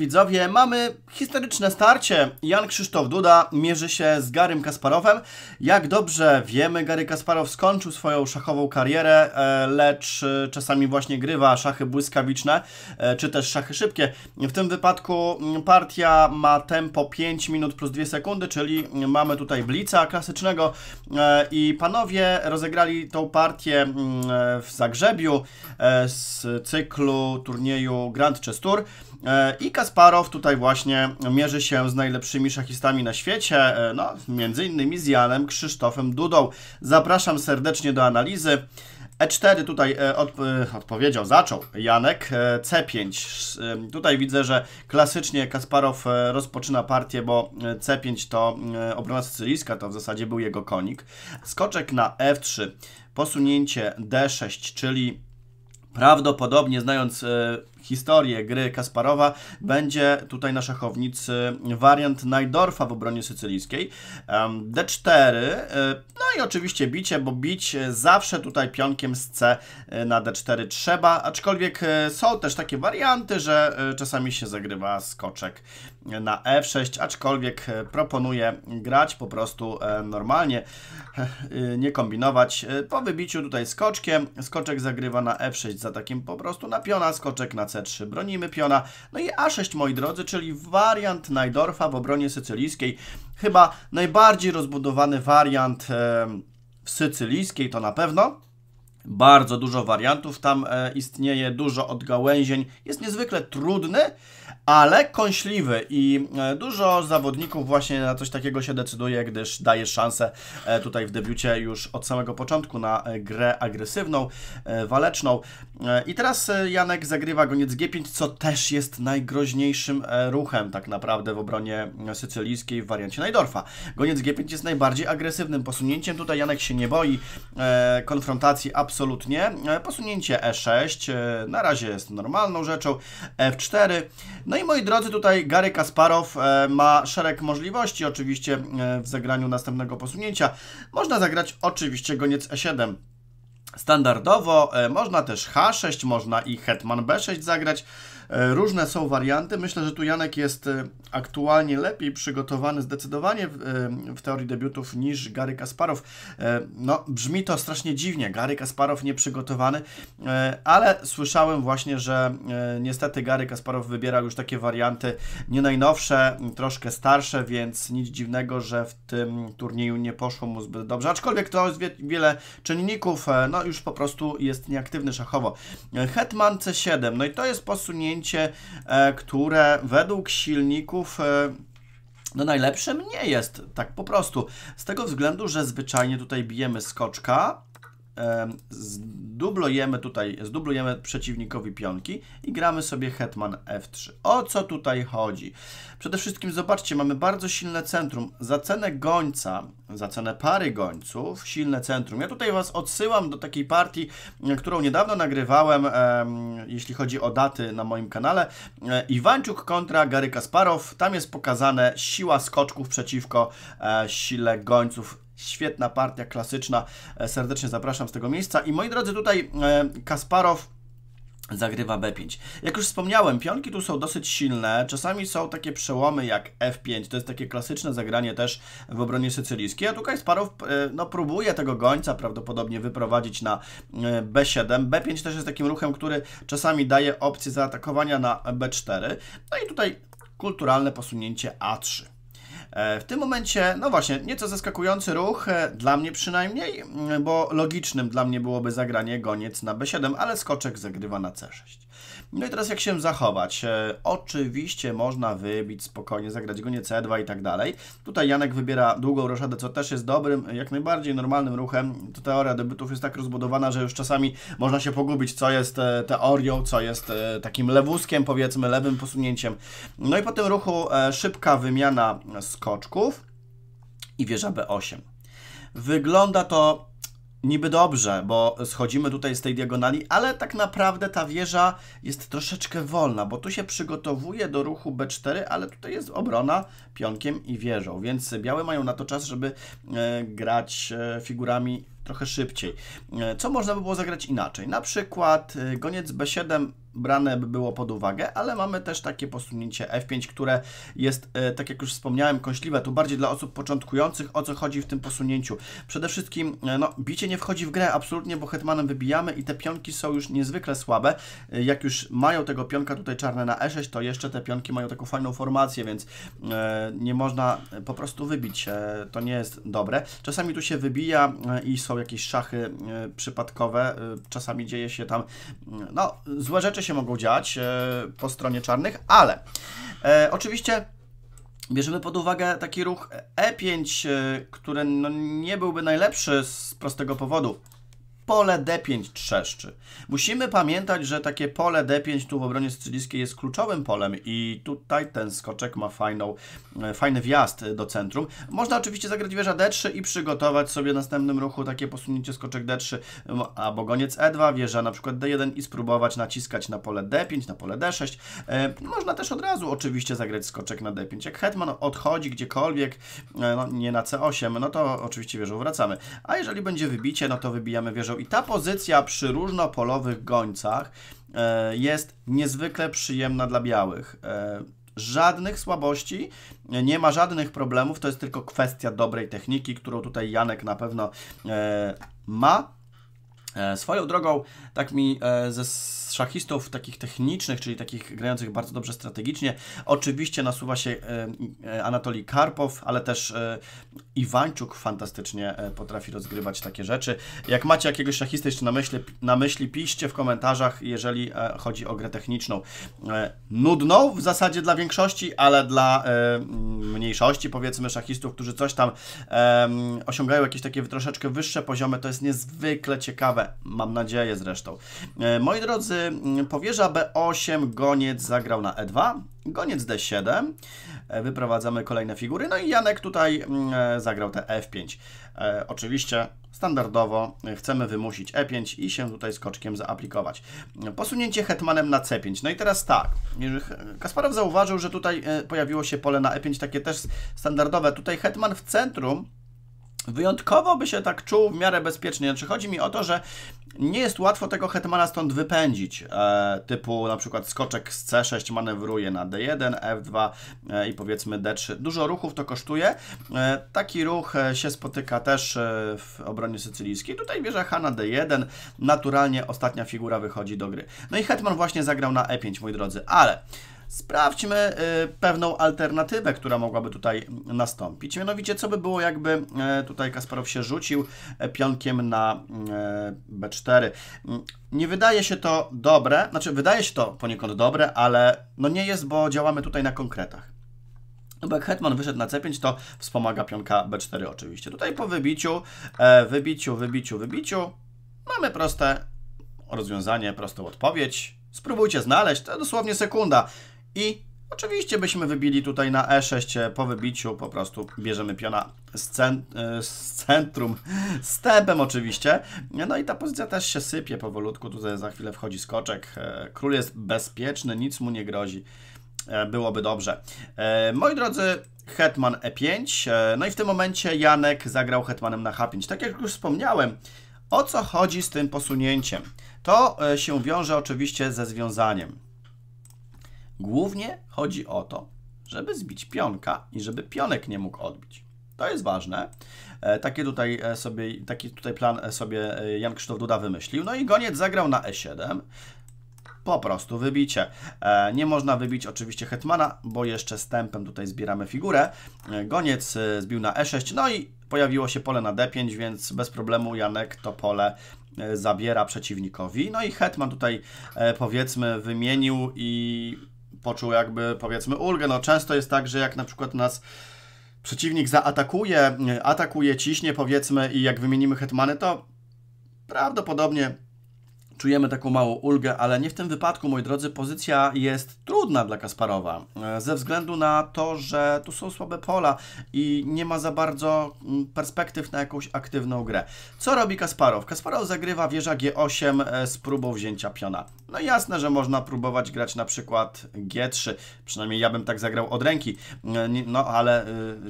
widzowie, mamy historyczne starcie. Jan Krzysztof Duda mierzy się z Garym Kasparowem. Jak dobrze wiemy, Gary Kasparow skończył swoją szachową karierę, e, lecz e, czasami właśnie grywa szachy błyskawiczne, e, czy też szachy szybkie. W tym wypadku mm, partia ma tempo 5 minut plus 2 sekundy, czyli mamy tutaj blica klasycznego i panowie rozegrali tą partię mm, w Zagrzebiu z cyklu turnieju Grand Chess Tour i Kasparow Kasparow tutaj właśnie mierzy się z najlepszymi szachistami na świecie, e, no, między innymi z Janem Krzysztofem Dudą. Zapraszam serdecznie do analizy. E4 tutaj e, od, e, odpowiedział, zaczął Janek, C5. Tutaj widzę, że klasycznie Kasparow rozpoczyna partię, bo C5 to obrona sycylijska, to w zasadzie był jego konik. Skoczek na F3, posunięcie D6, czyli prawdopodobnie znając historię gry Kasparowa będzie tutaj na szachownicy wariant Najdorfa w obronie sycylijskiej. D4, e, no i oczywiście bicie, bo bić zawsze tutaj pionkiem z C e, na D4 trzeba, aczkolwiek e, są też takie warianty, że czasami się zagrywa skoczek na F6, aczkolwiek proponuję grać po prostu normalnie, nie kombinować. Po wybiciu tutaj skoczkiem, skoczek zagrywa na F6 za takim po prostu na piona, skoczek na C3. Bronimy piona. No i A6, moi drodzy, czyli wariant Najdorfa w obronie sycylijskiej. Chyba najbardziej rozbudowany wariant e, w sycylijskiej to na pewno bardzo dużo wariantów tam e, istnieje, dużo odgałęzień. Jest niezwykle trudny, ale kąśliwy i e, dużo zawodników właśnie na coś takiego się decyduje, gdyż daje szansę e, tutaj w debiucie już od samego początku na grę agresywną, waleczną. I teraz Janek zagrywa goniec G5, co też jest najgroźniejszym ruchem tak naprawdę w obronie sycylijskiej w wariancie Najdorfa. Goniec G5 jest najbardziej agresywnym posunięciem, tutaj Janek się nie boi konfrontacji absolutnie absolutnie. E, posunięcie E6 e, na razie jest normalną rzeczą. F4. No i moi drodzy, tutaj Gary Kasparow e, ma szereg możliwości oczywiście w zagraniu następnego posunięcia. Można zagrać oczywiście goniec E7. Standardowo e, można też H6, można i Hetman B6 zagrać. E, różne są warianty. Myślę, że tu Janek jest e, aktualnie lepiej przygotowany zdecydowanie w, w, teorii debiutów niż Gary Kasparow. No, brzmi to strasznie dziwnie. Gary Kasparow nieprzygotowany, ale słyszałem właśnie, że niestety Gary Kasparow wybierał już takie warianty nie najnowsze, troszkę starsze, więc nic dziwnego, że w tym turnieju nie poszło mu zbyt dobrze. Aczkolwiek to jest wie, wiele czynników. No, no już po prostu jest nieaktywny szachowo. Hetman C7, no i to jest posunięcie, e, które według silników e, no najlepszym nie jest, tak po prostu. Z tego względu, że zwyczajnie tutaj bijemy skoczka, zdublujemy tutaj, zdublujemy przeciwnikowi pionki i gramy sobie hetman f3. O co tutaj chodzi? Przede wszystkim zobaczcie, mamy bardzo silne centrum. Za cenę gońca, za cenę pary gońców, silne centrum. Ja tutaj Was odsyłam do takiej partii, e, którą niedawno nagrywałem, jeśli chodzi o daty na moim kanale. E, Iwańczuk kontra Gary Kasparow. Tam jest pokazane siła skoczków przeciwko e, sile gońców Świetna partia, klasyczna. E, serdecznie zapraszam z tego miejsca. I moi drodzy, tutaj e, Kasparow zagrywa B5. Jak już wspomniałem, pionki tu są dosyć silne, czasami są takie przełomy jak F5, to jest takie klasyczne zagranie też w obronie sycylijskiej, a tutaj Sparow e, no, próbuje tego gońca prawdopodobnie wyprowadzić na B7. B5 też jest takim ruchem, który czasami daje opcję zaatakowania na B4, no i tutaj kulturalne posunięcie A3. E, w tym momencie, no właśnie, nieco zaskakujący ruch, e, dla mnie przynajmniej, e, bo logicznym dla mnie byłoby zagranie goniec na B7, ale skoczek zagrywa na C6. No i teraz jak się zachować? E, oczywiście można wybić spokojnie, zagrać go nie C2 e i tak dalej. Tutaj Janek wybiera długą roszadę, co też jest dobrym, jak najbardziej normalnym ruchem. To teoria debiutów jest tak rozbudowana, że już czasami można się pogubić, co jest e, teorią, co jest takim lewuskiem, powiedzmy, lewym posunięciem. No i po tym ruchu szybka wymiana skoczków i wieża B8. Wygląda to niby dobrze, bo schodzimy tutaj z tej diagonali, ale tak naprawdę ta wieża jest troszeczkę wolna, bo tu się przygotowuje do ruchu B4, ale tutaj jest obrona pionkiem i wieżą, więc białe mają na to czas, żeby e, grać e, figurami trochę szybciej. E, co można by było zagrać inaczej? Na przykład goniec B7 brane by było pod uwagę, ale mamy też takie posunięcie F5, które jest, e, tak jak już wspomniałem, kąśliwe. Tu bardziej dla osób początkujących, o co chodzi w tym posunięciu. Przede wszystkim, e, no, bicie nie wchodzi w grę absolutnie, bo hetmanem wybijamy i te pionki są już niezwykle słabe. E, jak już mają tego pionka tutaj czarne na E6, to jeszcze te pionki mają taką fajną formację, więc nie można po prostu wybić. To nie jest dobre. Czasami tu się wybija i są jakieś szachy przypadkowe. Czasami dzieje się tam, no, złe rzeczy rzeczy się mogą dziać e, po stronie czarnych, ale e, oczywiście bierzemy pod uwagę taki ruch E5, e, który no nie byłby najlepszy z prostego powodu pole D5 trzeszczy. Musimy pamiętać, że takie pole D5 tu w obronie sycylijskiej jest kluczowym polem i tutaj ten skoczek ma fajną, e, fajny wjazd e, do centrum. Można oczywiście zagrać wieża D3 i przygotować sobie w następnym ruchu takie posunięcie skoczek D3, a bogoniec E2, wieża na przykład D1 i spróbować naciskać na pole D5, na pole D6. E, można też od razu oczywiście zagrać skoczek na D5. Jak hetman odchodzi gdziekolwiek, no, nie na C8, no to oczywiście wieżą wracamy. A jeżeli będzie wybicie, no to wybijamy wieżą i ta pozycja przy różnopolowych gońcach e, jest niezwykle przyjemna dla białych e, żadnych słabości, e, nie ma żadnych problemów, to jest tylko kwestia dobrej techniki, którą tutaj Janek na pewno ma. swoją drogą, tak mi ze szachistów takich technicznych, czyli takich grających bardzo dobrze strategicznie, oczywiście nasuwa się e, e, Anatoli Karpow, ale też e, Iwańczuk fantastycznie potrafi rozgrywać takie rzeczy. Jak macie jakiegoś szachistę jeszcze na myśli, na myśli piszcie w komentarzach, jeżeli chodzi o grę techniczną. Nudną w zasadzie dla większości, ale dla mniejszości, powiedzmy, szachistów, którzy coś tam osiągają jakieś takie troszeczkę wyższe poziomy, to jest niezwykle ciekawe. Mam nadzieję zresztą. Moi drodzy, Niemcy, y, B8, goniec zagrał na E2, goniec D7, e, wyprowadzamy kolejne figury, no i Janek tutaj mm, e, zagrał te F5. E, oczywiście standardowo chcemy wymusić E5 i się tutaj skoczkiem zaaplikować. Posunięcie hetmanem na C5. No i teraz tak, Kasparow zauważył, że tutaj pojawiło się pole na E5, takie też standardowe. Tutaj hetman w centrum wyjątkowo by się tak czuł w miarę bezpiecznie. Znaczy chodzi mi o to, że nie jest łatwo tego hetmana stąd wypędzić. E, typu na przykład skoczek z C6 manewruje na D1, F2 e, i powiedzmy D3. Dużo ruchów to kosztuje. E, taki ruch e, się spotyka też e, w obronie sycylijskiej. Tutaj wieża H na D1. Naturalnie ostatnia figura wychodzi do gry. No i hetman właśnie zagrał na E5, moi drodzy, ale Sprawdźmy y, pewną alternatywę, która mogłaby tutaj nastąpić. Mianowicie, co by było, jakby e, tutaj Kasparow się rzucił e, pionkiem na e, B4. Mm, nie wydaje się to dobre, znaczy wydaje się to poniekąd dobre, ale no nie jest, bo działamy tutaj na konkretach. No jak hetman wyszedł na C5, to wspomaga pionka B4 oczywiście. Tutaj po wybiciu, wybiciu, wybiciu, wybiciu mamy proste rozwiązanie, prostą odpowiedź. Spróbujcie znaleźć, to dosłownie sekunda i oczywiście byśmy wybili tutaj na E6 e, po wybiciu, po prostu bierzemy piona z, e, z centrum, z tempem oczywiście. No i ta pozycja też się sypie powolutku, tutaj za chwilę wchodzi skoczek. E, król jest bezpieczny, nic mu nie grozi. Byłoby dobrze. Moi drodzy, hetman E5. No i w tym momencie Janek zagrał hetmanem na H5. Tak jak już wspomniałem, o co chodzi z tym posunięciem? To się wiąże oczywiście ze związaniem. Głównie chodzi o to, żeby zbić pionka i żeby pionek nie mógł odbić. To jest ważne. E, taki tutaj e, sobie, taki tutaj plan e, sobie Jan Krzysztof Duda wymyślił. No i goniec zagrał na E7. Po prostu wybicie. Nie można wybić oczywiście hetmana, bo jeszcze stępem tutaj zbieramy figurę. Goniec zbił na E6, no i pojawiło się pole na D5, więc bez problemu Janek to pole zabiera przeciwnikowi. No i hetman tutaj powiedzmy wymienił i poczuł jakby powiedzmy ulgę. No często jest tak, że jak na przykład nas przeciwnik zaatakuje, atakuje, ciśnie powiedzmy i jak wymienimy hetmany, to prawdopodobnie czujemy taką małą ulgę, ale nie w tym wypadku, moi drodzy, pozycja jest trudna dla Kasparowa, e, ze względu na to, że tu są słabe pola i nie ma za bardzo mm, perspektyw na jakąś aktywną grę. Co robi Kasparow? Kasparow zagrywa wieża G8 e, z próbą wzięcia piona. No jasne, że można próbować grać na przykład G3, przynajmniej ja bym tak zagrał od ręki, e, no ale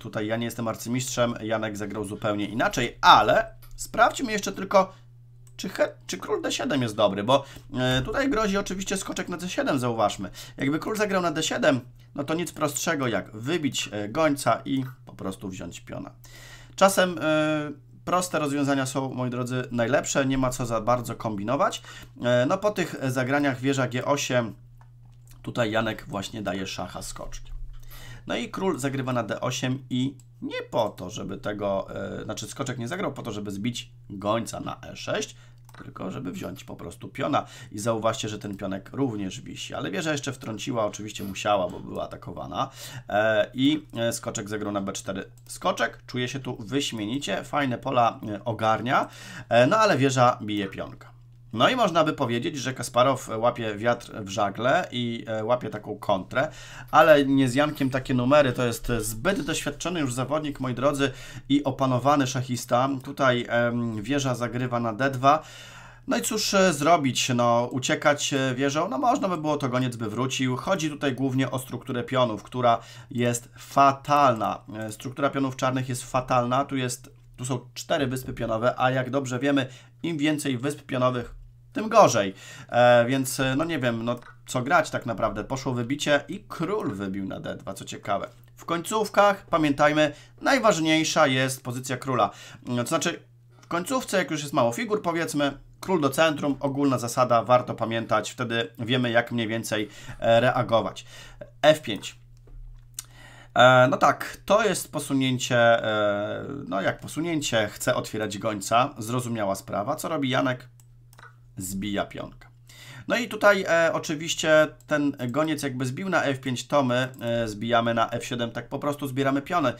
tutaj ja nie jestem arcymistrzem, Janek zagrał zupełnie inaczej, ale sprawdźmy jeszcze tylko czy, czy król d7 jest dobry, bo e, tutaj grozi oczywiście skoczek na d7, zauważmy. Jakby król zagrał na d7, no to nic prostszego jak wybić e, gońca i po prostu wziąć piona. Czasem e, proste rozwiązania są, moi drodzy, najlepsze, nie ma co za bardzo kombinować. No po tych zagraniach wieża g8, tutaj Janek właśnie daje szacha skoczki. No i król zagrywa na d8 i nie po to, żeby tego, yy, znaczy skoczek nie zagrał po to, żeby zbić gońca na e6, tylko żeby wziąć po prostu piona. I zauważcie, że ten pionek również wisi, ale wieża jeszcze wtrąciła, oczywiście musiała, bo była atakowana. E, I e, skoczek zagrał na b4. Skoczek czuje się tu wyśmienicie, fajne pola e, ogarnia, e, no ale wieża bije pionka. No i można by powiedzieć, że Kasparow łapie wiatr w żagle i e, łapie taką kontrę, ale nie z Jankiem takie numery. To jest zbyt doświadczony już zawodnik, moi drodzy, i opanowany szachista. Tutaj wieża zagrywa na D2. No i cóż e, zrobić? No, uciekać e, wieżą? No można by było, to goniec by wrócił. Chodzi tutaj głównie o strukturę pionów, która jest fatalna. Struktura pionów czarnych jest fatalna. Tu jest tu są cztery wyspy pionowe, a jak dobrze wiemy, im więcej wysp pionowych, tym gorzej. E, więc, e, no nie wiem, no co grać tak naprawdę. Poszło wybicie i król wybił na D2, co ciekawe. W końcówkach, pamiętajmy, najważniejsza jest pozycja króla. E, to znaczy, w końcówce, jak już jest mało figur, powiedzmy, król do centrum, ogólna zasada, warto pamiętać, wtedy wiemy, jak mniej więcej e, reagować. F5. No tak, to jest posunięcie, no jak posunięcie, chce otwierać gońca, zrozumiała sprawa. Co robi Janek? zbija pionka. No i tutaj e, oczywiście ten goniec jakby zbił na F5 tomy, e, zbijamy na F7, tak po prostu zbieramy piony,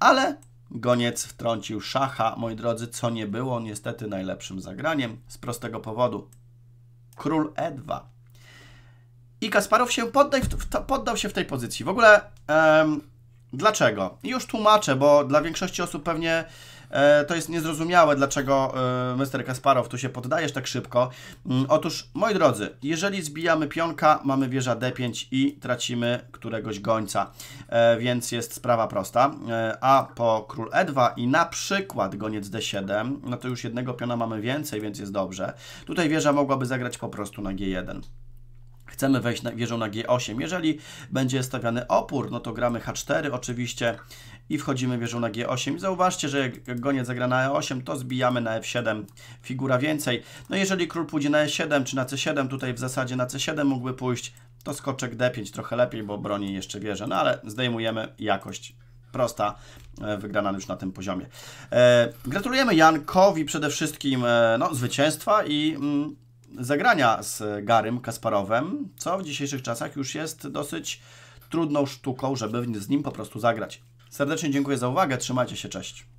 ale goniec wtrącił szacha, moi drodzy, co nie było niestety najlepszym zagraniem z prostego powodu. Król E2. I Kasparow się poddaj, poddał się w tej pozycji. W ogóle dlaczego? Już tłumaczę, bo dla większości osób pewnie E, to jest niezrozumiałe, dlaczego e, Mr. Kasparow, tu się poddajesz tak szybko. Mm, otóż, moi drodzy, jeżeli zbijamy pionka, mamy wieża D5 i tracimy któregoś gońca, e, więc jest sprawa prosta. A po król E2 i na przykład goniec D7, no to już jednego piona mamy więcej, więc jest dobrze. Tutaj wieża mogłaby zagrać po prostu na G1 chcemy wejść na, wieżą na G8. Jeżeli będzie stawiany opór, no to gramy H4 oczywiście i wchodzimy wieżą na G8. zauważcie, że jak goniec zagra na E8, to zbijamy na F7, figura więcej. No jeżeli król pójdzie na E7 czy na C7, tutaj w zasadzie na C7 mógłby pójść, to skoczek D5 trochę lepiej, bo broni jeszcze wieżę, no ale zdejmujemy jakość prosta e, wygrana już na tym poziomie. E, gratulujemy Jankowi przede wszystkim e, no, zwycięstwa i mm, zagrania z Garym Kasparowem, co w dzisiejszych czasach już jest dosyć trudną sztuką, żeby z nim po prostu zagrać. Serdecznie dziękuję za uwagę, trzymajcie się, cześć.